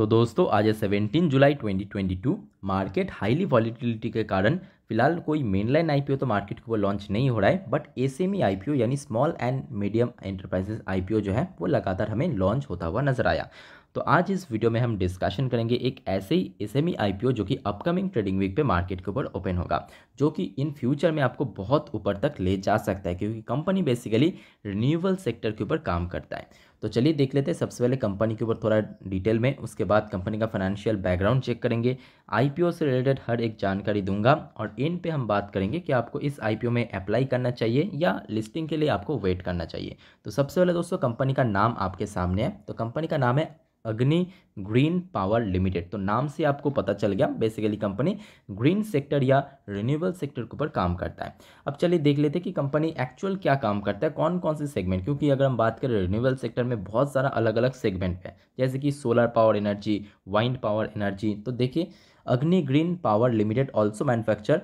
तो दोस्तों आज है सेवेंटीन जुलाई 2022 मार्केट हाईली वॉलीटिलिटी के कारण फिलहाल कोई मेनलाइन आईपीओ तो मार्केट के ऊपर लॉन्च नहीं हो रहा है बट एसएमई आईपीओ यानी small and medium enterprises IPO जो है वो लगातार हमें लॉन्च होता हुआ नजर आया तो आज इस वीडियो में हम डिस्कशन करेंगे एक ऐसे ही एस एम e जो कि अपकमिंग ट्रेडिंग वीक पे मार्केट के ऊपर ओपन होगा जो कि इन फ्यूचर में आपको बहुत ऊपर तक ले जा सकता है क्योंकि कंपनी बेसिकली रिन्यूएबल सेक्टर के ऊपर काम करता है तो चलिए देख लेते हैं सबसे पहले कंपनी के ऊपर थोड़ा डिटेल में उसके बाद कंपनी का फाइनेंशियल बैकग्राउंड चेक करेंगे आईपीओ से रिलेटेड हर एक जानकारी दूंगा और इन पे हम बात करेंगे कि आपको इस आईपीओ में अप्लाई करना चाहिए या लिस्टिंग के लिए आपको वेट करना चाहिए तो सबसे पहले दोस्तों कंपनी का नाम आपके सामने है तो कंपनी का नाम है अग्नि ग्रीन पावर लिमिटेड तो नाम से आपको पता चल गया बेसिकली कंपनी ग्रीन सेक्टर या रिन्यूएबल सेक्टर के ऊपर काम करता है अब चलिए देख लेते हैं कि कंपनी एक्चुअल क्या काम करता है कौन कौन से सेगमेंट क्योंकि अगर हम बात करें रिन्यूएबल सेक्टर में बहुत सारा अलग अलग सेगमेंट है जैसे कि solar power energy wind power energy तो देखिए Agni green power limited also manufacture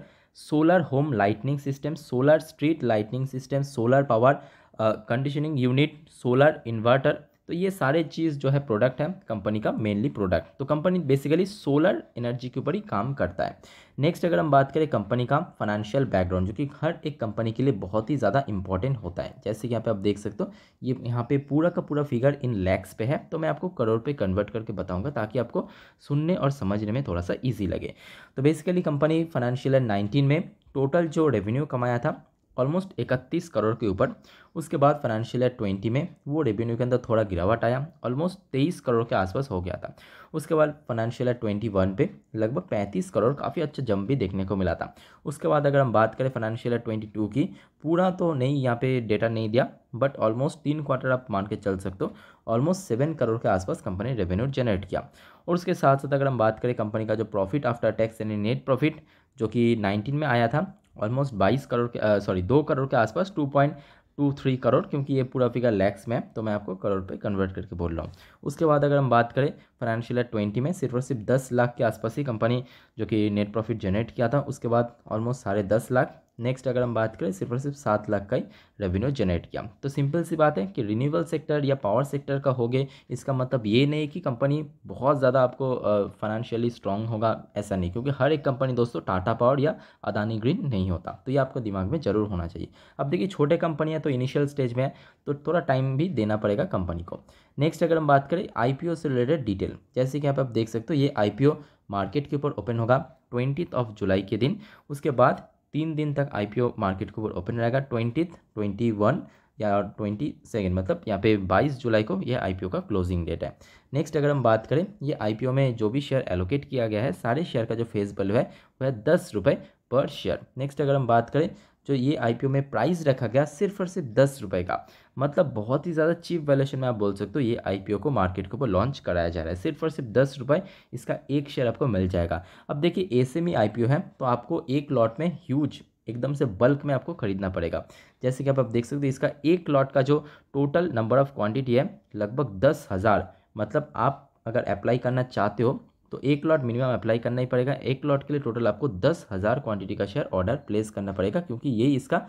solar home lightning system solar street lightning system solar power conditioning unit solar inverter तो ये सारे चीज़ जो है प्रोडक्ट है कंपनी का मेनली प्रोडक्ट तो कंपनी बेसिकली सोलर एनर्जी के ऊपर ही काम करता है नेक्स्ट अगर हम बात करें कंपनी का फाइनेंशियल बैकग्राउंड जो कि हर एक कंपनी के लिए बहुत ही ज़्यादा इंपॉर्टेंट होता है जैसे कि यहाँ पे आप देख सकते हो ये यहाँ पे पूरा का पूरा फिगर इन लैक्स पे है तो मैं आपको करोड़ पे कन्वर्ट करके बताऊँगा ताकि आपको सुनने और समझने में थोड़ा सा ईजी लगे तो basically company financial year nineteen में टोटल जो रेवेन्यू कमाया था ऑलमोस्ट इकतीस करोड़ के ऊपर उसके बाद फाइनेंशियल ईयर ट्वेंटी में वो रेवेन्यू के अंदर थोड़ा गिरावट आया ऑलमोस्ट तेईस करोड़ के आसपास हो गया था उसके बाद फाइनेंशियल ईयर ट्वेंटी वन पे लगभग पैंतीस करोड़ काफ़ी अच्छा जंप भी देखने को मिला था उसके बाद अगर हम बात करें फाइनेंशियल ईयर ट्वेंटी टू की पूरा तो नहीं यहाँ पे डेटा नहीं दिया बट ऑलमोस्ट तीन क्वार्टर आप मान के चल सकते हो ऑलमोस्ट सेवन करोड़ के आसपास कंपनी रेवेन्यू जनरेट किया और उसके साथ साथ अगर हम बात करें कंपनी का जो प्रॉफिट आफ्टर टैक्स यानी नेट प्रॉफिट जो कि 19 में आया था ऑलमोस्ट बाईस करोड़ के सॉरी दो करोड़ के आसपास two point two three crore क्योंकि ये पूरा फिगर लैक्स में है तो मैं आपको करोड़ पे कन्वर्ट करके बोल रहा हूँ उसके बाद अगर हम बात करें फाइनेंशियल ईयर ट्वेंटी में सिर्फ और सिर्फ दस लाख के आसपास ही कंपनी जो कि नेट प्रॉफिट जनरेट किया था उसके बाद ऑलमोस्ट साढ़े दस लाख नेक्स्ट अगर हम बात करें सिर्फ और सिर्फ सात लाख का ही रेवेन्यू जनरेट किया तो सिंपल सी बात है कि रिन्यूबल सेक्टर या पावर सेक्टर का हो गए इसका मतलब ये नहीं कि कंपनी बहुत ज़्यादा आपको फाइनेंशियली स्ट्रांग होगा ऐसा नहीं क्योंकि हर एक कंपनी दोस्तों टाटा पावर या अदानी ग्रीन नहीं होता तो ये आपको दिमाग में ज़रूर होना चाहिए अब देखिए छोटे कंपनियाँ तो इनिशियल स्टेज में है तो थोड़ा टाइम भी देना पड़ेगा कंपनी को नेक्स्ट अगर हम बात करें आई से रिलेटेड डिटेल जैसे कि आप देख सकते हो ये आई मार्केट के ऊपर ओपन होगा ट्वेंटी ऑफ जुलाई के दिन उसके बाद तीन दिन तक आईपीओ मार्केट के ऊपर ओपन रहेगा ट्वेंटी ट्वेंटी वन या ट्वेंटी सेकेंड मतलब यहाँ पे बाईस जुलाई को यह आईपीओ का क्लोजिंग डेट है नेक्स्ट अगर हम बात करें ये आईपीओ में जो भी शेयर एलोकेट किया गया है सारे शेयर का जो फेस वैल्यू है वह दस रुपये पर शेयर नेक्स्ट अगर हम बात करें जो ये आई में प्राइस रखा गया सिर्फ और सिर्फ दस रुपये का मतलब बहुत ही ज़्यादा चीप वैल्यूशन में आप बोल सकते हो ये आई को मार्केट के ऊपर लॉन्च कराया जा रहा है सिर्फ और सिर्फ दस रुपये इसका एक शेयर आपको मिल जाएगा अब देखिए ऐसे में आई है तो आपको एक लॉट में ह्यूज एकदम से बल्क में आपको खरीदना पड़ेगा जैसे कि आप, आप देख सकते हो इसका एक लॉट का जो टोटल नंबर ऑफ़ क्वांटिटी है लगभग दस हज़ार मतलब आप अगर अप्लाई करना चाहते हो तो एक लॉट मिनिमम अप्लाई करना ही पड़ेगा एक लॉट के लिए टोटल आपको दस हज़ार क्वान्टिटी का शेयर ऑर्डर प्लेस करना पड़ेगा क्योंकि यही इसका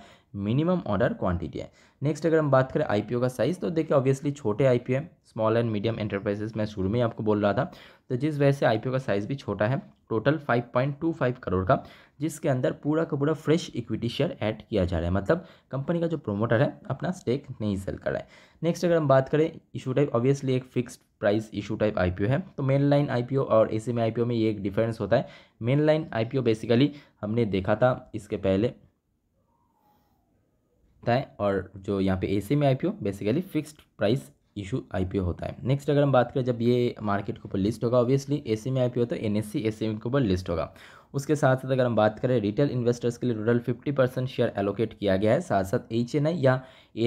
मिनिमम ऑर्डर क्वांटिटी है नेक्स्ट अगर हम बात करें आईपीओ का साइज़ तो देखिए ऑब्वियसली छोटे आईपीओ है स्मॉल एंड मीडियम एंटरप्राइजेस मैं शुरू में ही आपको बोल रहा था तो जिस वजह से आईपीओ का साइज़ भी छोटा है टोटल फाइव करोड़ का जिसके अंदर पूरा का पूरा फ्रेश इक्विटी शेयर ऐड किया जा रहा है मतलब कंपनी का जो प्रोमोटर है अपना स्टेक नहीं सेल कर रहा है नेक्स्ट अगर हम बात करें इशू टाइप ऑब्वियसली एक fixed price issue type IPO है तो मेन लाइन आईपीओ और सी में आईपीओ में ये एक डिफरेंस होता है मेन लाइन आईपीओ बेसिकली हमने देखा था इसके पहले है और जो यहाँ पे SME IPO basically fixed price issue IPO होता है नेक्स्ट अगर हम बात करें जब ये मार्केट के ऊपर लिस्ट होगा ऑब्वियसली एसी में आईपीओ तो एनएससी एसी के ऊपर लिस्ट होगा उसके साथ साथ अगर हम बात करें रिटेल इन्वेस्टर्स के लिए total fifty percent share allocate किया गया है साथ साथ एच या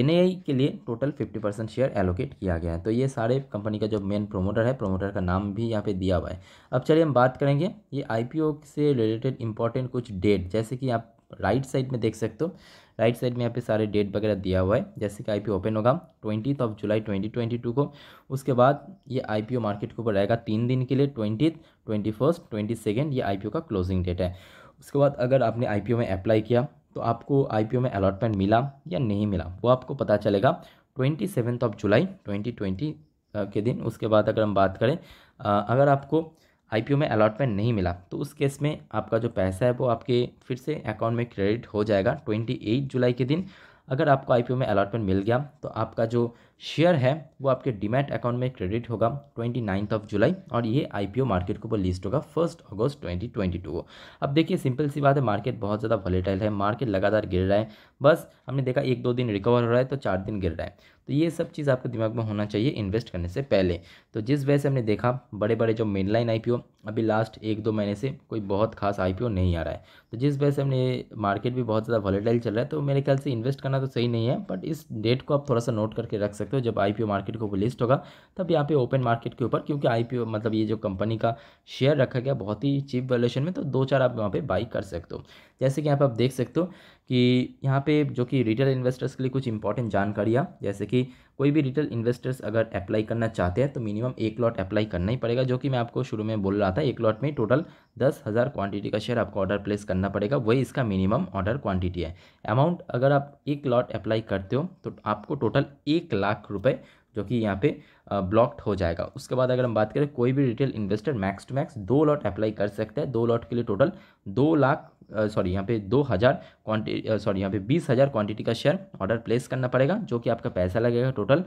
एन के लिए total fifty percent share allocate किया गया है तो ये सारे कंपनी का जो मेन प्रोमोटर है प्रोमोटर का नाम भी यहाँ पे दिया हुआ है अब चलिए हम बात करेंगे ये आई से रिलेटेड इंपॉर्टेंट कुछ डेट जैसे कि आप राइट साइड में देख सकते हो राइट साइड में यहाँ पे सारे डेट वगैरह दिया हुआ है जैसे कि आईपीओ ओपन होगा twenty of July twenty twenty two को उसके बाद ये आईपीओ मार्केट के ऊपर रहेगा तीन दिन के लिए twenty twenty first twenty second ये आईपीओ का क्लोजिंग डेट है उसके बाद अगर आपने आईपीओ में अप्लाई किया तो आपको आईपीओ में अलॉटमेंट मिला या नहीं मिला वो आपको पता चलेगा twenty of July twenty twenty के दिन उसके बाद अगर हम बात करें अगर आपको आईपीओ में अलॉटमेंट नहीं मिला तो उस केस में आपका जो पैसा है वो आपके फिर से अकाउंट में क्रेडिट हो जाएगा ट्वेंटी एट जुलाई के दिन अगर आपको आईपीओ में अलॉटमेंट मिल गया तो आपका जो शेयर है वो आपके डिमेट अकाउंट में क्रेडिट होगा ट्वेंटी नाइन्थ ऑफ जुलाई और ये आईपीओ मार्केट के ऊपर लिस्ट होगा फर्स्ट अगस्त टू को अब देखिए सिंपल सी बात है मार्केट बहुत ज़्यादा वॉलेटाइल है मार्केट लगातार गिर रहा है बस हमने देखा एक दो दिन रिकवर हो रहा है तो चार दिन गिर रहा है तो ये सब चीज़ आपके दिमाग में होना चाहिए इन्वेस्ट करने से पहले तो जिस वजह से हमने देखा बड़े बड़े जो मेन लाइन आई अभी लास्ट एक दो महीने से कोई बहुत खास आई नहीं आ रहा है तो जिस वजह से हमने मार्केट भी बहुत ज़्यादा वॉलेटाइल चल रहा है तो मेरे ख्याल से इन्वेस्ट करना तो सही नहीं है बट इस डेट को आप थोड़ा सा नोट करके रख सकते सकते हो जब आईपीओ मार्केट के ऊपर लिस्ट होगा तब यहाँ पे ओपन मार्केट के ऊपर क्योंकि आईपीओ मतलब ये जो कंपनी का शेयर रखा गया बहुत ही चीप वैल्यूशन में तो दो चार आप वहाँ पे बाई कर सकते हो जैसे कि यहाँ पे आप देख सकते हो कि यहाँ पे जो कि रिटेल इन्वेस्टर्स के लिए कुछ इंपॉर्टेंट जानकारियाँ जैसे कि कोई भी रिटेल इन्वेस्टर्स अगर अप्लाई करना चाहते हैं तो मिनिमम एक लॉट अप्लाई करना ही पड़ेगा जो कि मैं आपको शुरू में बोल रहा था एक लॉट में टोटल दस हज़ार क्वान्टिटी का शेयर आपको ऑर्डर प्लेस करना पड़ेगा वही इसका मिनिमम ऑर्डर क्वान्टिटी है अमाउंट अगर आप एक लॉट अप्लाई करते हो तो आपको टोटल एक लाख रुपये जो कि यहाँ पे ब्लॉक्ड हो जाएगा उसके बाद अगर हम बात करें कोई भी retail investor max two max दो लॉट अप्लाई कर सकता है दो लॉट के लिए टोटल दो लाख सॉरी यहाँ पे दो हज़ार क्वान्टिटी सॉरी यहाँ पे बीस हज़ार क्वान्टिटी का शेयर ऑर्डर प्लेस करना पड़ेगा जो कि आपका पैसा लगेगा टोटल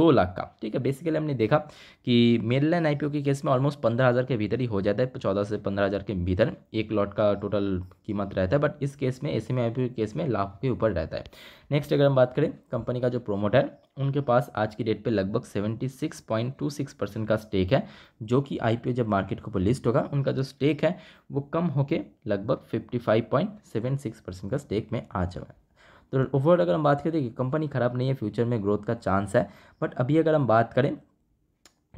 दो लाख का ठीक है बेसिकली हमने देखा कि मेन लाइन आई के केस में ऑलमोस्ट पंद्रह हज़ार के भीतर ही हो जाता है चौदह से पंद्रह हज़ार के भीतर एक लॉट का टोटल कीमत रहता है बट इस केस में एस एम आई के केस में लाख के ऊपर रहता है नेक्स्ट अगर हम बात करें कंपनी का जो प्रोमोटर उनके पास आज की डेट पे लगभग सिक्स परसेंट का स्टेक है जो कि आईपीओ जब मार्केट को ऊपर लिस्ट होगा उनका जो स्टेक है वो कम होके लगभग fifty five point seven six percent का स्टेक में आ जाए तो ओवरऑल अगर हम बात करें तो कंपनी ख़राब नहीं है फ्यूचर में ग्रोथ का चांस है बट अभी अगर हम बात करें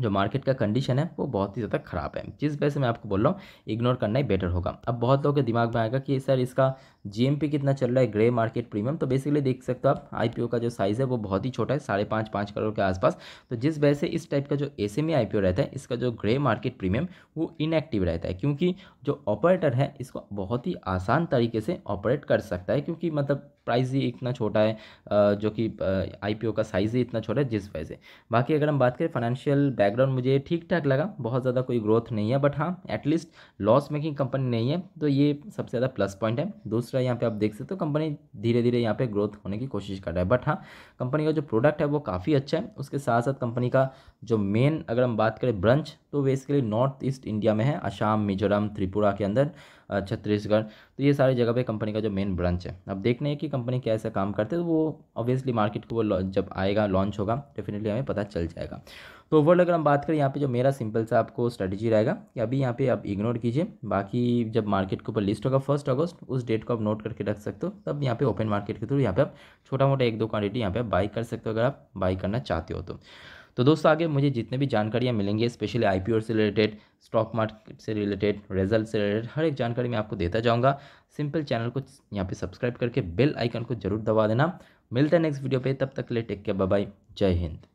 जो मार्केट का कंडीशन है वो बहुत ही ज़्यादा ख़राब है जिस वजह से मैं आपको बोल रहा हूँ इग्नोर करना ही बेटर होगा अब बहुत लोगों के दिमाग में आएगा कि सर इसका जीएमपी कितना चल रहा है ग्रे मार्केट प्रीमियम तो बेसिकली देख सकते हो आप आईपीओ का जो साइज़ है वो बहुत ही छोटा है साढ़े पाँच पाँच करोड़ के आसपास तो जिस वजह से इस टाइप का जो एस एम e रहता है इसका जो ग्रे मार्केट प्रीमियम वो इनएक्टिव रहता है क्योंकि जो ऑपरेटर है इसको बहुत ही आसान तरीके से ऑपरेट कर सकता है क्योंकि मतलब प्राइस ही इतना छोटा है जो कि आईपीओ का साइज़ ही इतना छोटा है जिस वजह से बाकी अगर हम बात करें फाइनेंशियल बैकग्राउंड मुझे ठीक ठाक लगा बहुत ज़्यादा कोई ग्रोथ नहीं है बट हाँ एटलीस्ट लॉस मेकिंग कंपनी नहीं है तो ये सबसे ज़्यादा प्लस पॉइंट है दूसरा यहाँ पर आप देख सकते हो कंपनी धीरे धीरे यहाँ पर ग्रोथ होने की कोशिश कर रहा है बट हाँ कंपनी का जो प्रोडक्ट है वो काफ़ी अच्छा है उसके साथ साथ कंपनी का जो मेन अगर हम बात करें ब्रंच तो बेसिकली नॉर्थ ईस्ट इंडिया में है असम मिजोरम त्रिपुरा के अंदर छत्तीसगढ़ तो ये सारी जगह पे कंपनी का जो मेन ब्रांच है अब देखने हैं कि कंपनी कैसे काम करते हैं तो वो ऑब्वियसली मार्केट को वो जब आएगा लॉन्च होगा डेफिनेटली हमें पता चल जाएगा तो ओवरऑल अगर हम बात करें यहाँ पे जो मेरा सिंपल सा आपको स्ट्रेटजी रहेगा कि अभी यहाँ पे आप इग्नोर कीजिए बाकी जब मार्केट के ऊपर लिस्ट होगा फर्स्ट अगस्त उस डेट को आप नोट करके रख सकते हो तब यहाँ पे ओपन मार्केट के थ्रू यहाँ पे आप छोटा मोटा एक दो क्वांटिटी यहाँ पे आप बाई कर सकते हो अगर आप बाई करना चाहते हो तो तो दोस्तों आगे मुझे जितने भी जानकारियाँ मिलेंगी स्पेशली आई से रिलेटेड स्टॉक मार्केट से रिलेटेड रिजल्ट से रिलेटेड हर एक जानकारी मैं आपको देता जाऊँगा सिंपल चैनल को यहाँ पर सब्सक्राइब करके बेल आइकन को जरूर दबा देना मिलता है नेक्स्ट वीडियो पर तब तक के लिए टेक के बाय जय हिंद